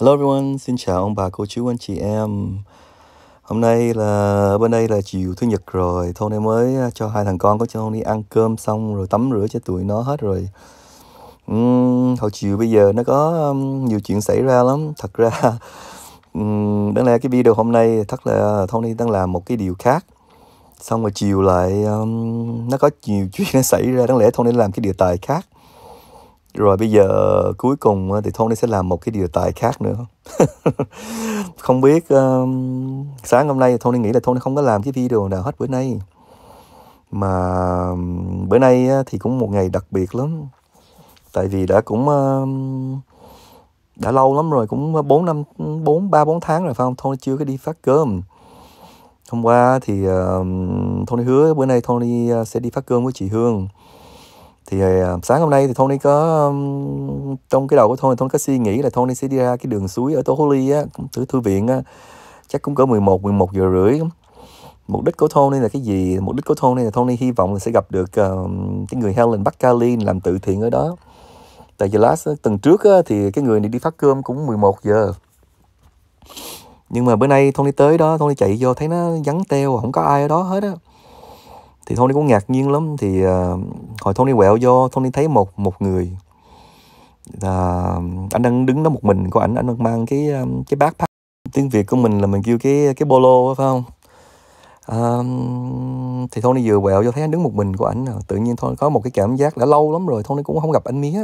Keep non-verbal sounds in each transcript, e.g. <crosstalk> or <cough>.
Hello everyone, xin chào ông bà, cô chú, anh chị em Hôm nay là bên đây là chiều Thứ Nhật rồi Thôi nay mới à, cho hai thằng con có cho đi ăn cơm xong rồi tắm rửa cho tụi nó hết rồi uhm, Hồi chiều bây giờ nó có um, nhiều chuyện xảy ra lắm Thật ra um, <laughs> đáng lẽ cái video hôm nay thật là Tony đang làm một cái điều khác Xong rồi chiều lại um, nó có nhiều <laughs> chuyện nó xảy ra Đáng lẽ Tony làm cái đề tài khác rồi bây giờ cuối cùng thì Tony sẽ làm một cái điều tài khác nữa <laughs> không biết um, sáng hôm nay Tony nghĩ là Tony không có làm cái video nào hết bữa nay mà bữa nay thì cũng một ngày đặc biệt lắm tại vì đã cũng um, đã lâu lắm rồi cũng bốn năm bốn ba bốn tháng rồi phải không Tony chưa có đi phát cơm hôm qua thì uh, Tony hứa bữa nay Tony ờ, sẽ đi phát cơm với chị Hương thì ờ, sáng hôm nay thì Tony có trong cái đầu của Tony Tony có suy nghĩ là Tony sẽ đi ra cái đường suối ở Toholi á từ thư viện á chắc cũng cỡ 11 11 giờ rưỡi mục đích của Tony là cái gì mục đích của Tony là Tony hy vọng là sẽ gặp được uh, cái người Helen Bacalin làm từ thiện ở đó tại vì Last ờ, tuần trước á, thì cái người này đi phát cơm cũng 11 giờ nhưng mà bữa nay Tony tới đó Tony chạy vô thấy nó vắng teo không có ai ở đó hết á thì Tony cũng ngạc nhiên lắm thì uh, hồi Tony quẹo vô Tony thấy một một người uh, anh đang đứng đó một mình của ảnh anh đang mang cái um, cái bát tiếng Việt của mình là mình kêu cái cái bolo phải không um, thì Tony vừa quẹo vô thấy anh đứng một mình của ảnh tự nhiên thôi có một cái cảm giác đã lâu lắm rồi Tony cũng không gặp anh mía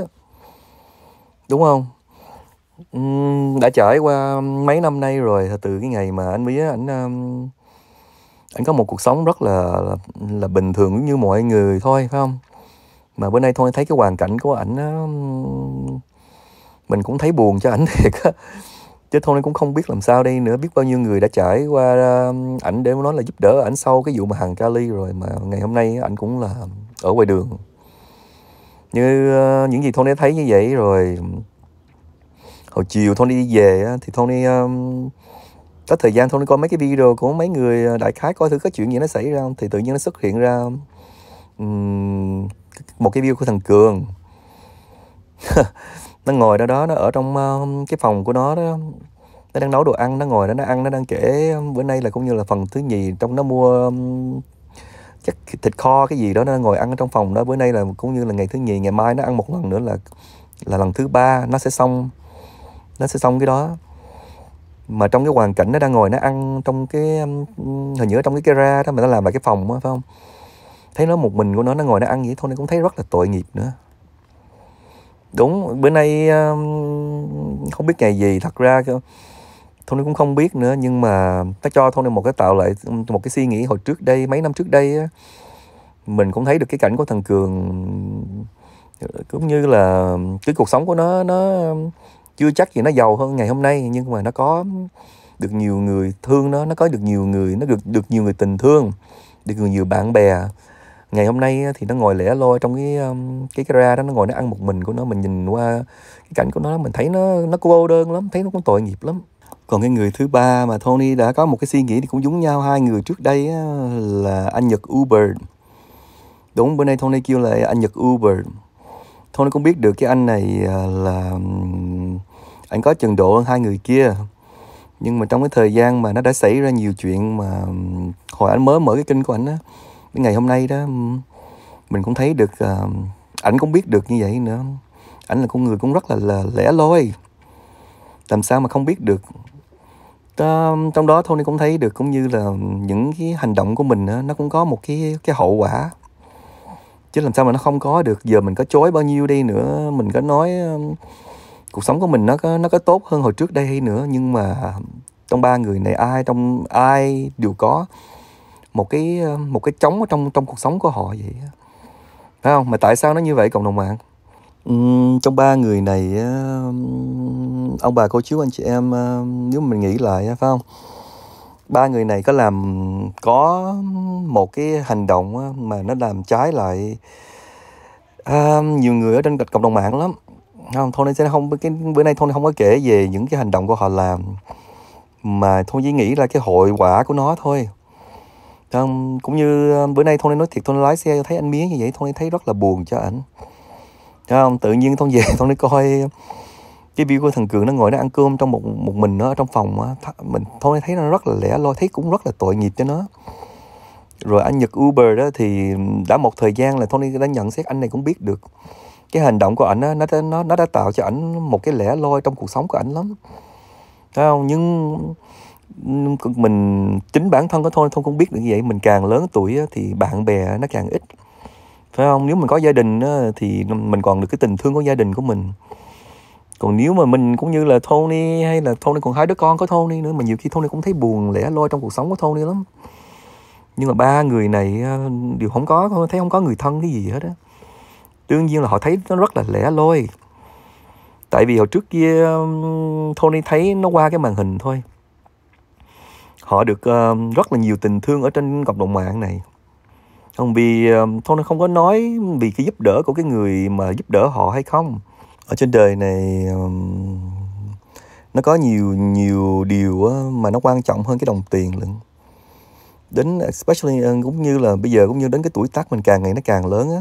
đúng không um, đã trải qua mấy năm nay rồi từ cái ngày mà anh mía ảnh um, anh có một cuộc sống rất là là, là bình thường như mọi người thôi phải không mà bữa nay thôi thấy cái hoàn cảnh của ảnh mình cũng thấy buồn cho ảnh <laughs> thiệt á chứ thôi cũng không biết làm sao đây nữa biết bao nhiêu người đã trải qua ảnh để nói là giúp đỡ ảnh sau cái vụ mà hàng Cali rồi mà ngày hôm nay ảnh cũng là ở ngoài đường như ờ, những gì Tony thấy như vậy rồi hồi chiều thôi đi về thì thôi um, có thời gian thôi đi coi mấy cái video của mấy người ờ, đại khái coi thử có chuyện gì nó xảy ra thì tự nhiên nó xuất hiện ra um, một cái video của thằng cường <laughs> nó ngồi đó đó nó ở trong uh, cái phòng của nó đó nó đang nấu đồ ăn nó ngồi đó nó ăn nó đang kể bữa nay là cũng như là phần thứ nhì trong nó mua um, chắc thịt kho cái gì đó nó ngồi ăn ở trong phòng đó bữa nay là cũng như là ngày thứ nhì ngày mai nó ăn một lần nữa là là lần thứ ba nó sẽ xong nó sẽ xong cái đó mà trong cái hoàn cảnh nó đang ngồi nó ăn trong cái um, hình như ở trong cái ra đó mà nó làm lại cái phòng đó, phải không thấy nó một mình của nó nó ngồi nó ăn vậy thôi nên cũng thấy rất là tội nghiệp nữa đúng bữa nay um, không biết ngày gì thật ra thôi nên cũng không biết nữa nhưng mà nó cho thôi nên một cái tạo lại um, một cái suy nghĩ hồi trước đây mấy năm trước đây mình cũng thấy được cái cảnh của thằng Cường cũng như là cái cuộc sống của nó nó chưa chắc gì nó giàu hơn ngày hôm nay nhưng mà nó có được nhiều người thương nó nó có được nhiều người nó được được nhiều người tình thương được nhiều, nhiều bạn bè ngày hôm nay thì nó ngồi lẻ loi trong cái um, cái gara đó nó ngồi nó ăn một mình của nó mình nhìn qua cái cảnh của nó mình thấy nó nó cô đơn lắm thấy nó cũng tội nghiệp lắm còn cái người thứ ba mà Tony đã có một cái suy nghĩ thì cũng giống nhau hai người trước đây là anh Nhật Uber đúng bữa nay Tony kêu lại anh Nhật Uber Tony cũng biết được cái anh này à, là um, anh có trình độ hơn hai người kia nhưng mà trong cái thời gian mà nó đã xảy ra nhiều chuyện mà hồi anh mới mở cái kênh của anh á cái ngày hôm nay đó mình cũng thấy được uh, ảnh cũng biết được như vậy nữa ảnh là con người cũng rất là, là lẻ loi làm sao mà không biết được đó, trong đó Tony cũng thấy được cũng như là những cái hành động của mình đó, nó cũng có một cái cái hậu quả chứ làm sao mà nó không có được giờ mình có chối bao nhiêu đi nữa mình có nói cuộc sống của mình nó có nó có tốt hơn hồi trước đây hay nữa nhưng mà trong ba người này ai trong ai đều có một cái một cái trống ở trong trong cuộc sống của họ vậy phải không mà tại sao nó như vậy cộng đồng mạng uhm, trong ba người này ông bà cô chú anh chị em ờ, nếu mình nghĩ lại phải không ba người này có làm có một cái hành động mà nó làm trái lại à, nhiều người ở trên cộng đồng mạng lắm không Tony sẽ không cái bữa nay thôi không có kể về những cái hành động của họ làm mà thôi chỉ nghĩ là cái hội quả của nó thôi um, cũng như um, bữa nay thôi nói thiệt thôi lái xe thấy anh Mía như vậy thôi thấy rất là buồn cho ảnh không tự nhiên thôi về <laughs> Tony coi cái view của thằng Cường nó ngồi nó ăn cơm trong một một mình nó ở trong phòng á mình thôi thấy nó rất là lẻ loi thấy cũng rất là tội nghiệp cho nó rồi anh Nhật Uber đó thì um, đã một thời gian là Tony đã nhận xét anh này cũng biết được cái hành động của ảnh nó nó nó đã tạo cho ảnh một cái lẻ loi trong cuộc sống của ảnh lắm Thấy không nhưng mình chính bản thân của thôi thôi không biết được như vậy mình càng lớn tuổi thì bạn bè nó càng ít phải không nếu mình có gia đình thì mình còn được cái tình thương của gia đình của mình còn nếu mà mình cũng như là Tony hay là Tony còn hai đứa con có Tony nữa mà nhiều khi Tony cũng thấy buồn lẻ loi trong cuộc sống của Tony lắm nhưng mà ba người này đều không có thấy không có người thân cái gì hết á đương nhiên là họ thấy nó rất là lẻ loi tại vì hồi trước kia um, Tony thấy nó qua cái màn hình thôi họ được uh, rất là nhiều tình thương ở trên cộng đồng mạng này không vì uh, Tony không có nói vì cái giúp đỡ của cái người mà giúp đỡ họ hay không ở trên đời này um, nó có nhiều nhiều điều mà nó quan trọng hơn cái đồng tiền lận đến especially uh, cũng như là bây giờ cũng như đến cái tuổi tác mình càng ngày nó càng lớn á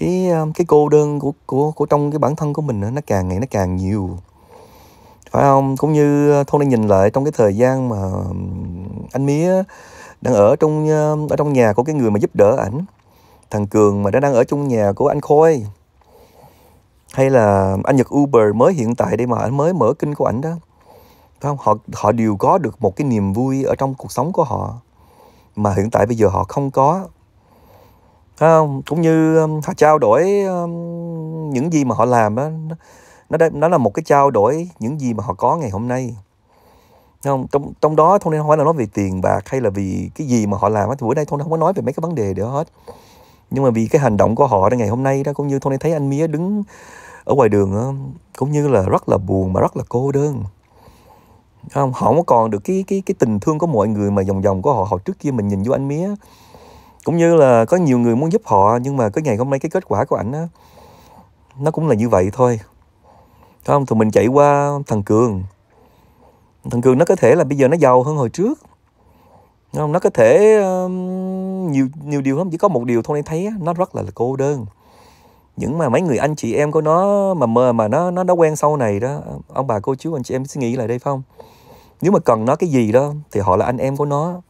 cái um, cái cô đơn của của của trong cái bản thân của mình nó càng ngày nó càng nhiều phải không cũng như ờ, thôn đang nhìn lại trong cái thời gian mà um, anh mía đang ở trong um, ở trong nhà của cái người mà giúp đỡ ảnh thằng cường mà đã đang ở trong nhà của anh khôi hay là anh nhật uber mới hiện tại đây mà anh mới mở kinh của ảnh đó phải không họ họ đều có được một cái niềm vui ở trong cuộc sống của họ mà hiện tại bây giờ họ không có không cũng như họ trao đổi những gì mà họ làm đó nó nó là một cái trao đổi những gì mà họ có ngày hôm nay không trong trong đó thôi nên không phải là nói về tiền bạc hay là vì cái gì mà họ làm thì bữa nay thông không có nói về mấy cái vấn đề nữa hết nhưng mà vì cái hành động của họ ngày hôm nay đó cũng như thôi thấy anh mía đứng ở ngoài đường cũng như là rất là buồn mà rất là cô đơn không họ không còn được cái cái cái tình thương của mọi người mà dòng dòng của họ họ trước kia mình nhìn vô anh mía cũng như là có nhiều người muốn giúp họ nhưng mà cái ngày hôm nay cái kết quả của ảnh á nó cũng là như vậy thôi không Thì mình chạy qua thằng cường thằng cường nó có thể là bây giờ nó giàu hơn hồi trước không nó có thể uh, nhiều nhiều điều lắm chỉ có một điều thôi em thấy nó rất là, là cô đơn những mà mấy người anh chị em của nó mà mờ mà nó nó đã quen sau này đó ông bà cô chú anh chị em suy nghĩ lại đây không nếu mà cần nó cái gì đó thì họ là anh em của nó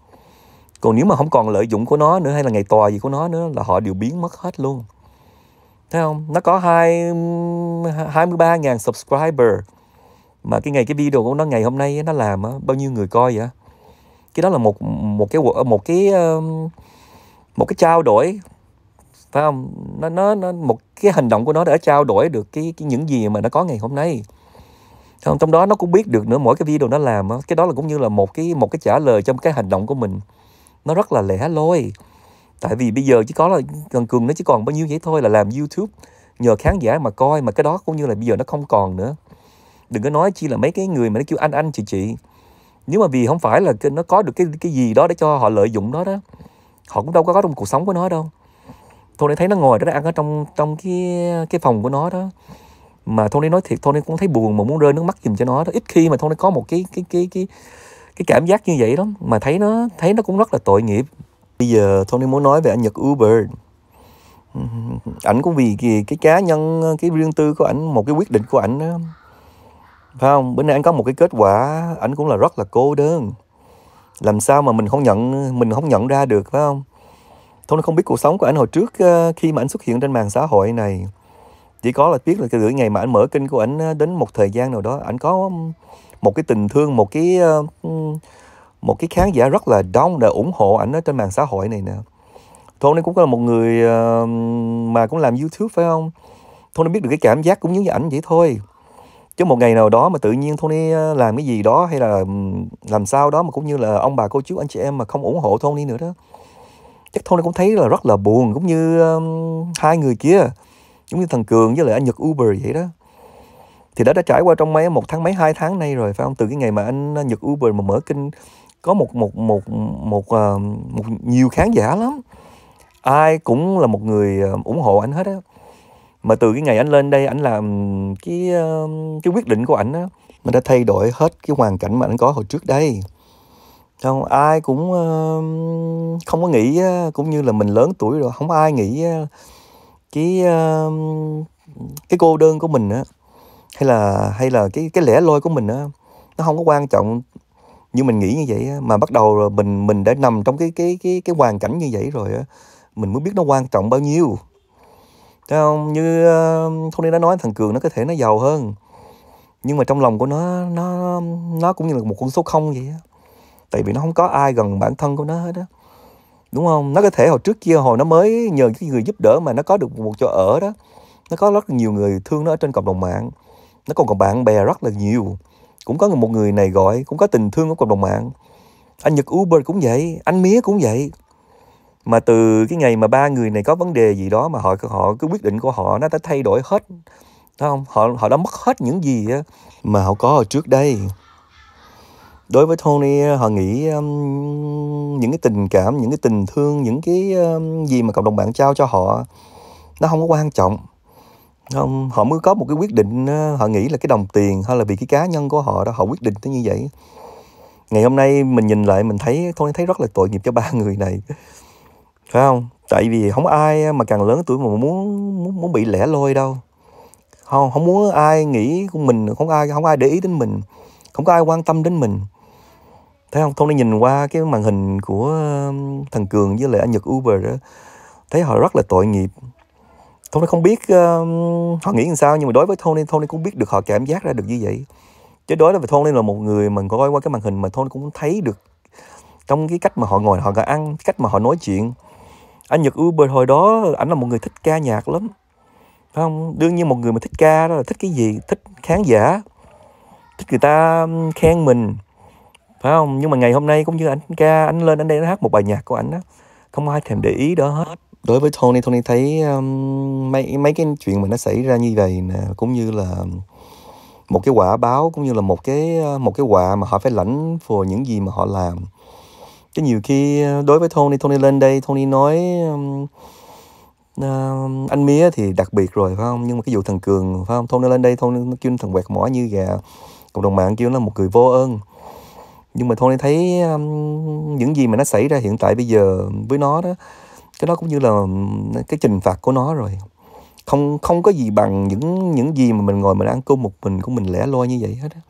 còn nếu mà không còn lợi dụng của nó nữa hay là ngày tòa gì của nó nữa là họ đều biến mất hết luôn thấy không nó có hai 23.000 subscriber mà cái ngày cái video của nó ngày hôm nay nó làm bao nhiêu người coi vậy cái đó là một một cái một cái một cái trao đổi phải không nó nó, nó một cái hành động của nó đã trao đổi được cái, cái những gì mà nó có ngày hôm nay trong đó nó cũng biết được nữa mỗi cái video nó làm cái đó là cũng như là một cái một cái trả lời trong cái hành động của mình nó rất là lẻ loi tại vì bây giờ chỉ có là gần cường nó chỉ còn bao nhiêu vậy thôi là làm youtube nhờ khán giả mà coi mà cái đó cũng như là bây giờ nó không còn nữa đừng có nói chi là mấy cái người mà nó kêu anh anh chị chị nếu mà vì không phải là nó có được cái cái gì đó để cho họ lợi dụng đó đó họ cũng đâu có có trong cuộc sống của nó đâu Tony thấy nó ngồi đó nó ăn ở trong trong cái cái phòng của nó đó mà Tony nói thiệt Tony cũng thấy buồn mà muốn rơi nước mắt dùm cho nó đó ít khi mà Tony có một cái cái cái cái cái cảm giác như vậy đó mà thấy nó thấy nó cũng rất là tội nghiệp bây giờ Tony muốn nói về anh Nhật Uber ảnh cũng vì cái, cái cá nhân cái riêng tư của ảnh một cái quyết định của ảnh phải không bữa nay anh có một cái kết quả ảnh cũng là rất là cô đơn làm sao mà mình không nhận mình không nhận ra được phải không Tony không biết cuộc sống của ảnh hồi trước ờ, khi mà ảnh xuất hiện trên mạng xã hội này chỉ có là biết là cái giữa ngày mà ảnh mở kênh của ảnh ờ, đến một thời gian nào đó ảnh có một cái tình thương một cái ờ, một cái khán giả rất là đông để ủng hộ ảnh ở trên mạng xã hội này nè Tony cũng là một người ờ, mà cũng làm YouTube phải không Tony biết được cái cảm giác cũng như ảnh vậy thôi chứ một ngày nào đó mà tự nhiên Tony ờ, làm cái gì đó hay là làm sao đó mà cũng như là ông bà cô chú anh chị em mà không ủng hộ Tony nữa đó chắc Tony cũng thấy là rất là buồn cũng như um, hai người kia giống như thằng Cường với lại anh Nhật Uber vậy đó thì đó đã trải qua trong mấy một tháng mấy hai tháng nay rồi phải không từ cái ngày mà anh à, Nhật Uber mà mở kênh có một một một một một, ờ, một nhiều khán giả lắm ai cũng là một người ờ, ủng hộ anh hết á mà từ cái ngày anh lên đây anh làm cái ờ, cái quyết định của anh á mình đã thay đổi hết cái hoàn cảnh mà anh có hồi trước đây không ai cũng không có nghĩ cũng như là mình lớn tuổi rồi không ai nghĩ cái cái cô đơn của mình á hay là hay là cái cái lẻ loi của mình đó, nó không có quan trọng như mình nghĩ như vậy mà bắt đầu rồi mình mình đã nằm trong cái cái cái cái hoàn cảnh như vậy rồi mình mới biết nó quan trọng bao nhiêu Thấy không như Tony ờ, đã nói thằng cường nó có thể nó giàu hơn nhưng mà trong lòng của nó nó nó cũng như là một con số không vậy á tại vì nó không có ai gần bản thân của nó hết đó đúng không nó có thể hồi trước kia hồi nó mới nhờ cái người giúp đỡ mà nó có được một chỗ ở đó nó có rất nhiều người thương nó ở trên cộng đồng mạng nó còn có bạn bè rất là nhiều cũng có một người này gọi cũng có tình thương ở cộng đồng mạng anh nhật uber cũng vậy anh mía cũng vậy mà từ cái ngày mà ba người này có vấn đề gì đó mà họ họ cái quyết định của họ nó đã thay đổi hết Thấy không họ họ đã mất hết những gì mà họ có ở trước đây đối với Tony họ nghĩ um, những cái tình cảm những cái tình thương những cái um, gì mà cộng đồng bạn trao cho họ nó không có quan trọng không họ mới có một cái quyết định ờ, họ nghĩ là cái đồng tiền hay là vì cái cá nhân của họ đó họ quyết định tới như vậy ngày hôm nay mình nhìn lại mình thấy thôi thấy rất là tội nghiệp cho ba <laughs> người này phải không tại vì không ai ờ, mà càng lớn tuổi mà muốn muốn, muốn bị lẻ loi đâu không không muốn ai nghĩ của mình không ai không ai để ý đến mình không có ai quan tâm đến mình thấy không thôi nay nhìn qua cái màn hình của thằng cường với lại anh nhật uber đó thấy họ rất là tội nghiệp Tony không biết uh, họ nghĩ làm sao nhưng mà đối với Tony Tony cũng biết được họ cảm giác ra được như vậy chứ đối với Tony là một người mình coi qua cái màn hình mà Tony cũng thấy được trong cái cách mà họ ngồi họ ăn cách mà họ nói chuyện anh Nhật Uber hồi đó ảnh là một người thích ca nhạc lắm phải không đương nhiên một người mà thích ca đó là thích cái gì thích khán giả thích người ta um, khen mình phải không nhưng mà ngày hôm nay cũng như anh ca anh lên anh đây anh hát một bài nhạc của anh đó không ai thèm để ý đó hết đối với Tony Tony thấy um, mấy mấy cái chuyện mà nó xảy ra như vậy nè cũng như là một cái quả báo cũng như là một cái uh, một cái quả mà họ phải lãnh phù những gì mà họ làm cái nhiều khi uh, đối với Tony Tony lên đây Tony nói um, uh, anh mía thì đặc biệt rồi phải không nhưng mà cái vụ thằng cường phải không Tony lên đây Tony nó kêu thằng quẹt mỏ như gà cộng đồng mạng kêu nó một người vô ơn nhưng mà Tony thấy um, những gì mà nó xảy ra hiện tại bây giờ với nó đó cái đó cũng như là cái trình phạt của nó rồi không không có gì bằng những những gì mà mình ngồi mình ăn cơm một mình của mình lẻ loi như vậy hết á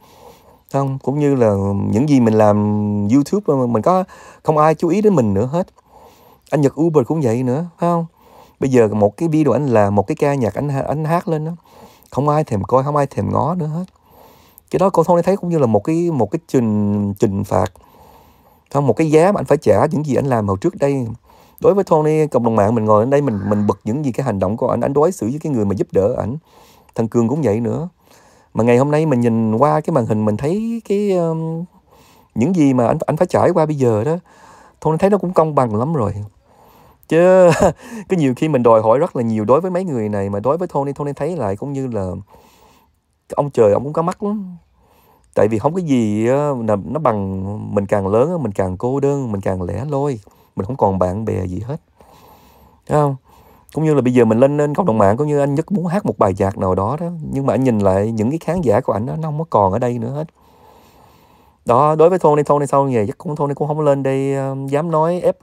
không cũng như là những gì mình làm youtube mà mình có không ai chú ý đến mình nữa hết anh nhật uber cũng vậy nữa phải không bây giờ một cái video anh làm một cái ca nhạc anh anh hát lên đó không ai thèm coi không ai thèm ngó nữa hết cái đó cô thông thấy cũng như là một cái một cái trình trình phạt không một cái giá mà anh phải trả những gì anh làm hồi trước đây đối với Tony cộng đồng mạng mình ngồi ở đây mình mình bật những gì cái hành động của ảnh ảnh đối xử với cái người mà giúp đỡ ảnh thằng cường cũng vậy nữa mà ngày hôm nay mình nhìn qua cái màn hình mình thấy cái um, những gì mà anh anh phải trải qua bây giờ đó thôi thấy nó cũng công bằng lắm rồi chứ <laughs> cái nhiều khi mình đòi hỏi rất là nhiều đối với mấy người này mà đối với Tony Tony thấy lại cũng như là ông trời ông cũng có mắt lắm tại vì không có gì nó bằng mình càng lớn mình càng cô đơn mình càng lẻ loi mình không còn bạn bè gì hết Thấy không cũng như là bây giờ mình lên lên cộng đồng mạng cũng như anh nhất muốn hát một bài nhạc nào đó đó nhưng mà anh nhìn lại những cái khán giả của ảnh nó không có còn ở đây nữa hết đó đối với Tony Tony sau này chắc cũng Tony cũng không lên đây uh, dám nói ép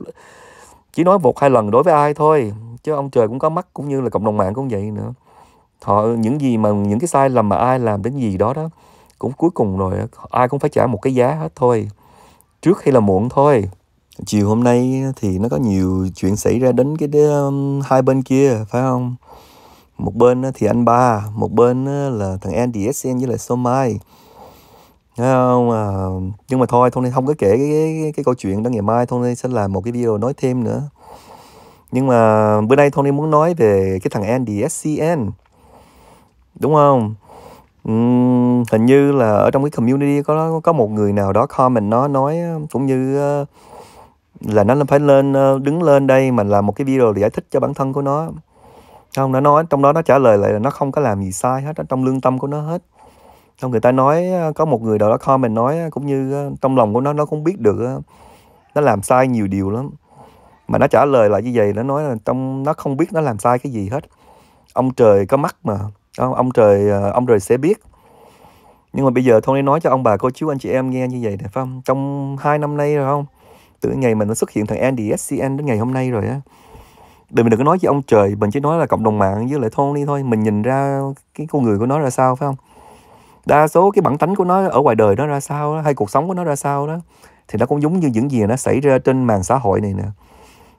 chỉ nói một hai lần đối với ai thôi chứ ông trời cũng có mắt cũng như là cộng đồng mạng cũng vậy nữa họ những gì mà những cái sai lầm mà ai làm đến gì đó đó cũng cuối cùng rồi ai cũng phải trả một cái giá hết thôi trước hay là muộn thôi chiều hôm nay thì nó có nhiều chuyện xảy ra đến cái um, hai bên kia phải không một bên uh, thì anh ba một bên uh, là thằng Andy SN với lại so Somai không à, nhưng mà thôi Tony không có kể cái, cái, cái câu chuyện đó ngày mai Tony sẽ làm một cái video nói thêm nữa nhưng mà bữa nay Tony muốn nói về cái thằng Andy SCN đúng không uhm, hình như là ở trong cái community có có một người nào đó comment nó nói uh, cũng như uh, là nó phải lên ờ, đứng lên đây mà làm một cái video để giải thích cho bản thân của nó không nó nói trong đó nó trả lời lại là nó không có làm gì sai hết trong lương tâm của nó hết trong người ta nói ờ, có một người đó comment nói cũng như ờ, trong lòng của nó nó cũng biết được nó làm sai nhiều điều lắm mà nó trả lời lại như vậy nó nói là trong nó không biết nó làm sai cái gì hết ông trời có mắt mà không, ông trời ông trời sẽ biết nhưng mà bây giờ thôi nói cho ông bà cô chú anh chị em nghe như vậy nè phải không trong hai năm nay rồi không từ ngày mình nó xuất hiện thằng Andy SCN đến ngày hôm nay rồi á đừng mình đừng có nói với ông trời mình chỉ nói là cộng đồng mạng với lại thôn đi thôi mình nhìn ra cái con người của nó ra sao phải không đa số cái bản tánh của nó ở ngoài đời nó ra sao đó, hay cuộc sống của nó ra sao đó thì nó cũng giống như những gì nó xảy ra trên mạng xã hội này nè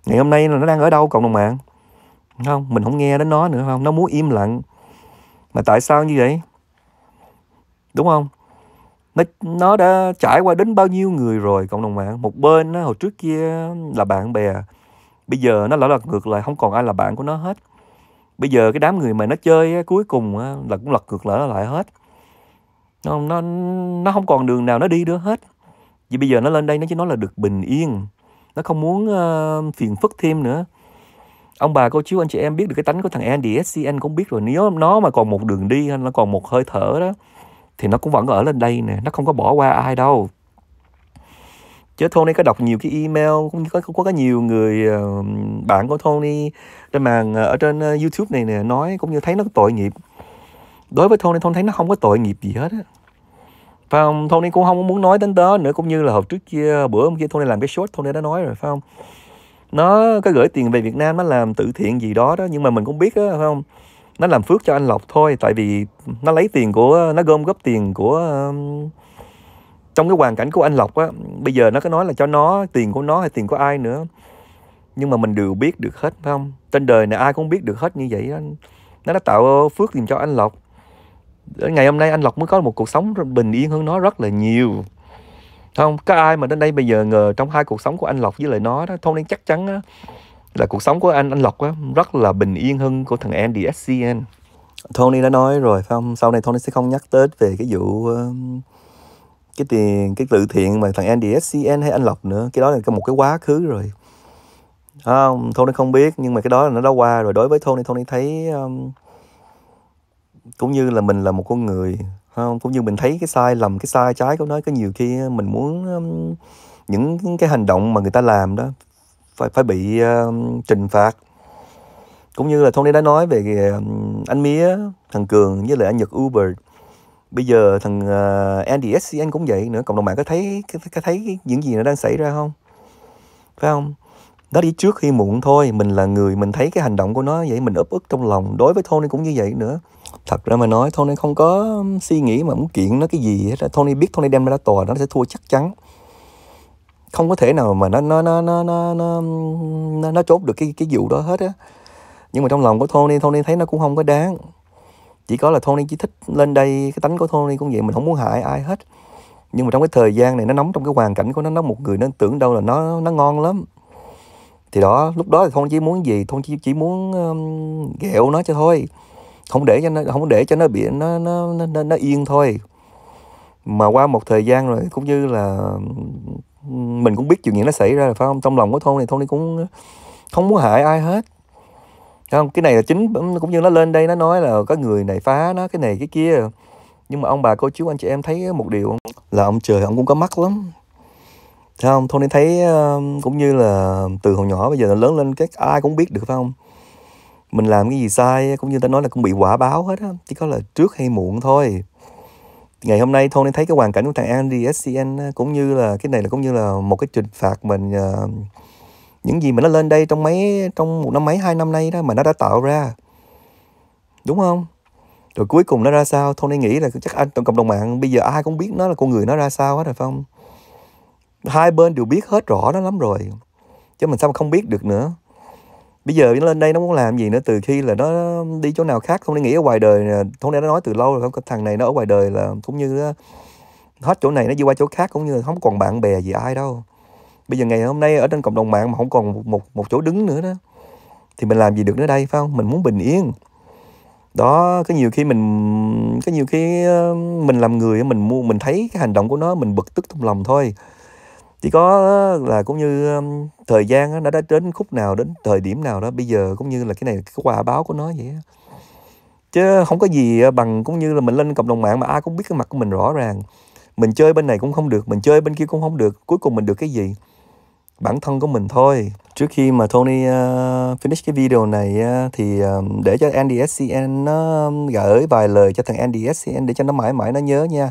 ngày hôm nay là nó đang ở đâu cộng đồng mạng không mình không nghe đến nó nữa không nó muốn im lặng mà tại sao như vậy đúng không nó nó đã trải qua đến bao nhiêu người rồi cộng đồng mạng một bên đó, hồi trước kia là bạn bè bây giờ nó lỡ lật ngược lại không còn ai là bạn của nó hết bây giờ cái đám người mà nó chơi cuối cùng là cũng lật ngược lỡ lại hết nó, nó nó không còn đường nào nó đi nữa hết vì bây giờ nó lên đây nó chỉ nói là được bình yên nó không muốn uh, phiền phức thêm nữa ông bà cô chú anh chị em biết được cái tánh của thằng Andy SCN cũng biết rồi nếu nó mà còn một đường đi hay là còn một hơi thở đó thì nó cũng vẫn ở lên đây nè nó không có bỏ qua ai đâu chứ Tony có đọc nhiều cái email cũng có, có có nhiều người ờ, bạn của Tony trên màn ờ, ở trên ờ, YouTube này nè nói cũng như thấy nó tội nghiệp đối với Tony Tony thấy nó không có tội nghiệp gì hết á phải không Tony cũng không muốn nói đến đó nữa cũng như là hồi trước kia bữa hôm kia Tony làm cái short Tony đã nói rồi phải không nó có gửi tiền về Việt Nam nó làm từ thiện gì đó đó nhưng mà mình cũng biết đó phải không nó làm phước cho anh lộc thôi tại vì nó lấy tiền của nó gom góp tiền của trong cái hoàn cảnh của anh lộc á bây giờ nó có nói là cho nó tiền của nó hay tiền của ai nữa nhưng mà mình đều biết được hết phải không trên đời này ai cũng biết được hết như vậy đó. nó đã tạo phước dùm cho anh lộc đến ngày hôm nay anh lộc mới có một cuộc sống bình yên hơn nó rất là nhiều không có ai mà đến đây bây giờ ngờ trong hai cuộc sống của anh lộc với lại nó đó thông nên chắc chắn đó, là cuộc sống của anh anh Lộc á, rất là bình yên hơn của thằng Andy SCN Tony đã nói rồi phải không sau này Tony sẽ không nhắc tới về cái vụ uh, cái tiền cái tự thiện mà thằng Andy SCN hay anh Lộc nữa cái đó là một cái quá khứ rồi không Tony không biết nhưng mà cái đó là nó đã qua rồi đối với Tony Tony thấy um, cũng như là mình là một con người không cũng như mình thấy cái sai lầm cái sai trái của nó có nhiều khi mình muốn um, những cái hành động mà người ta làm đó phải phải bị uh, trừng phạt cũng như là Tony đã nói về ờ, anh Mía, thằng Cường với lại anh Nhật Uber. Bây giờ thằng uh, Andy SCN cũng vậy nữa, cộng đồng mạng có thấy có thấy những gì nó đang xảy ra không? Phải không? Nó đi trước khi muộn thôi, mình là người mình thấy cái hành động của nó vậy mình ấp ức trong lòng, đối với Tony cũng như vậy nữa. Thật ra mà nói Tony không có suy nghĩ mà muốn kiện nó cái gì hết Tony biết Tony đem ra tòa nó sẽ thua chắc chắn không có thể nào mà nó nó nó nó nó nó nó, nó chốt được cái cái vụ đó hết á nhưng mà trong lòng của Tony Tony thấy nó cũng không có đáng chỉ có là Tony chỉ thích lên đây cái tánh của Tony cũng vậy mình không muốn hại ai hết nhưng mà trong cái thời gian này nó nóng trong cái hoàn cảnh của nó nó một người nên tưởng đâu là nó nó ngon lắm thì đó lúc đó thì Tony chỉ muốn gì Tony chỉ, chỉ muốn um, ghẹo nó cho thôi không để cho nó không để cho nó bị nó nó nó, nó yên thôi mà qua một thời gian rồi cũng như là mình cũng biết chuyện gì nó xảy ra là phải không trong lòng của thôn này thôn này cũng không muốn hại ai hết phải không cái này là chính cũng như nó lên đây nó nói là có người này phá nó cái này cái kia nhưng mà ông bà cô chú anh chị em thấy một điều là ông trời ông cũng có mắt lắm phải không thôn này thấy ờ, cũng như là từ hồi nhỏ bây giờ lớn lên các ai cũng biết được phải không mình làm cái gì sai cũng như ta nói là cũng bị quả báo hết á chỉ có là trước hay muộn thôi ngày hôm nay Tony thấy cái hoàn cảnh của thằng Andy SCN ờ, cũng như là cái này là cũng như là một cái trừng phạt mình uh, những gì mà nó lên đây trong mấy trong một năm mấy hai năm nay đó mà nó đã tạo ra đúng không rồi cuối cùng nó ra sao Tony nghĩ là chắc anh trong cộng đồng mạng bây giờ ai cũng biết nó là con người nó ra sao hết rồi phải không hai bên đều biết hết rõ nó lắm rồi chứ mình sao mà không biết được nữa bây giờ nó lên đây nó muốn làm gì nữa từ khi là nó đi chỗ nào khác không nên nghĩ ở ngoài đời không nên nó nói từ lâu rồi thằng này nó ở ngoài đời là cũng như hết chỗ này nó đi qua chỗ khác cũng như là không còn bạn bè gì ai đâu bây giờ ngày hôm nay ở trên cộng đồng mạng mà không còn một một, một chỗ đứng nữa đó thì mình làm gì được nữa đây phải không mình muốn bình yên đó cái nhiều khi mình cái nhiều khi mình làm người mình mua mình thấy cái hành động của nó mình bực tức trong lòng thôi chỉ có ờ, là cũng như thời gian nó đã đến khúc nào đến thời điểm nào đó bây giờ cũng như là cái này cái quà báo của nó vậy chứ không có gì ờ, bằng cũng như là mình lên cộng đồng mạng mà ai cũng biết cái mặt của mình rõ ràng mình chơi bên này cũng không được mình chơi bên kia cũng không được cuối cùng mình được cái gì bản thân của mình thôi trước khi mà Tony uh, finish cái video này uh, thì um, để cho Andy SCN nó gửi vài lời cho thằng Andy SCN để cho nó mãi mãi nó nhớ nha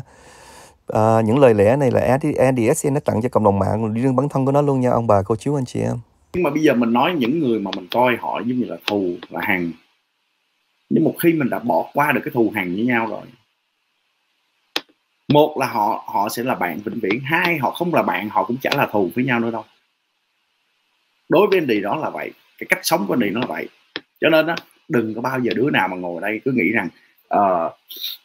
à, những lời lẽ này là NDSC nó tặng cho cộng đồng mạng riêng bản thân của nó luôn nha ông bà cô chú anh chị em nhưng mà bây giờ mình nói những người mà mình coi họ giống như là thù là hàng nhưng một khi mình đã bỏ qua được cái thù hàng với nhau rồi một là họ họ sẽ là bạn vĩnh viễn hai họ không là bạn họ cũng chả là thù với nhau nữa đâu đối với anh đi đó là vậy cái cách sống của anh đi nó là vậy cho nên đó đừng có bao giờ đứa nào mà ngồi đây cứ nghĩ rằng uh,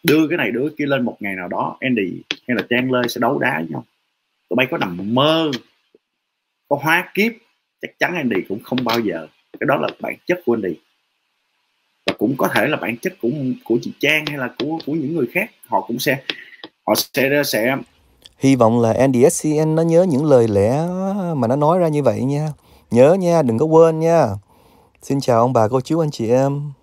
đưa cái này đưa kia lên một ngày nào đó Andy hay là Trang Lê sẽ đấu đá với nhau tụi bay có nằm mơ có hóa kiếp chắc chắn Andy cũng không bao giờ cái đó là bản chất của Andy và cũng có thể là bản chất của của chị Trang hay là của của những người khác họ cũng sẽ họ sẽ sẽ hy vọng là Andy SCN nó nhớ những lời lẽ mà nó nói ra như vậy nha nhớ nha đừng có quên nha xin chào ông bà cô chú anh chị em